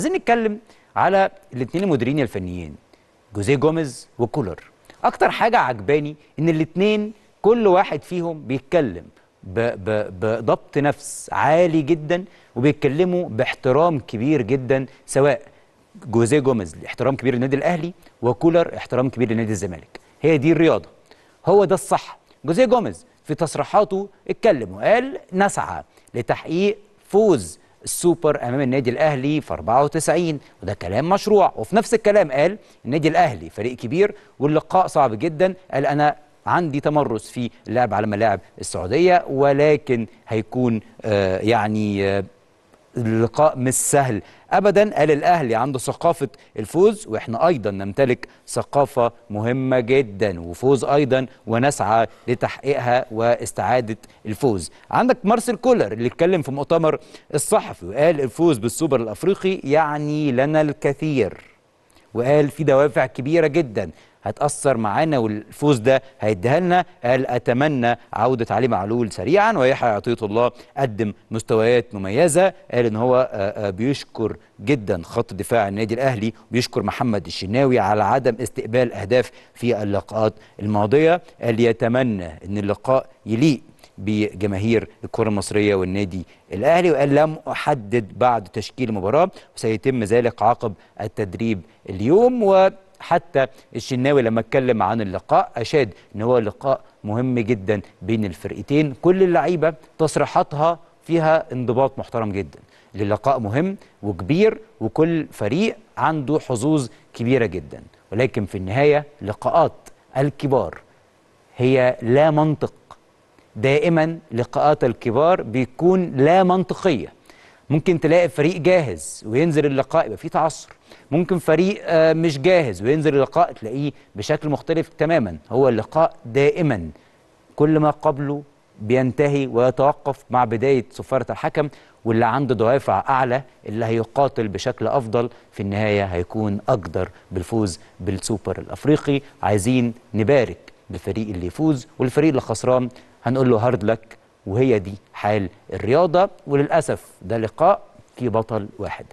عايزين نتكلم على الاثنين المديرين الفنيين جوزيه جوميز وكولر اكتر حاجه عجباني ان الاثنين كل واحد فيهم بيتكلم بضبط نفس عالي جدا وبيتكلموا باحترام كبير جدا سواء جوزيه جوميز احترام كبير للنادي الاهلي وكولر احترام كبير للنادي الزمالك هي دي الرياضه هو ده الصح جوزيه جوميز في تصريحاته اتكلم وقال نسعى لتحقيق فوز السوبر امام النادي الاهلي في 94 وده كلام مشروع وفي نفس الكلام قال النادي الاهلي فريق كبير واللقاء صعب جدا قال انا عندي تمرس في اللعب على ملاعب السعوديه ولكن هيكون آه يعني آه اللقاء مش سهل ابدا قال الاهلي عنده ثقافه الفوز واحنا ايضا نمتلك ثقافه مهمه جدا وفوز ايضا ونسعى لتحقيقها واستعاده الفوز عندك مارسيل كولر اللي اتكلم في مؤتمر الصحفي وقال الفوز بالسوبر الافريقي يعني لنا الكثير وقال في دوافع كبيره جدا هتأثر معانا والفوز ده هيديها لنا قال أتمنى عودة علي معلول سريعا ويحيى عطية الله قدم مستويات مميزة قال إن هو آه، آه، بيشكر جدا خط دفاع النادي الأهلي بيشكر محمد الشناوي على عدم استقبال أهداف في اللقاءات الماضية قال يتمنى إن اللقاء يليق بجماهير الكره المصريه والنادي الاهلي وقال لم احدد بعد تشكيل المباراه وسيتم ذلك عقب التدريب اليوم و حتى الشناوي لما اتكلم عن اللقاء اشاد ان هو لقاء مهم جدا بين الفرقتين كل اللعيبه تصريحاتها فيها انضباط محترم جدا للقاء مهم وكبير وكل فريق عنده حظوظ كبيره جدا ولكن في النهايه لقاءات الكبار هي لا منطق دائما لقاءات الكبار بيكون لا منطقيه ممكن تلاقي فريق جاهز وينزل اللقاء يبقى فيه تعثر ممكن فريق آه، مش جاهز وينزل اللقاء تلاقيه بشكل مختلف تماما هو اللقاء دائما كل ما قبله بينتهي ويتوقف مع بداية صفارة الحكم واللي عنده دوافع أعلى اللي هيقاتل بشكل أفضل في النهاية هيكون أقدر بالفوز بالسوبر الأفريقي عايزين نبارك للفريق اللي يفوز والفريق اللي خسران هنقول له هارد لك وهي دي حال الرياضة وللأسف ده لقاء في بطل واحد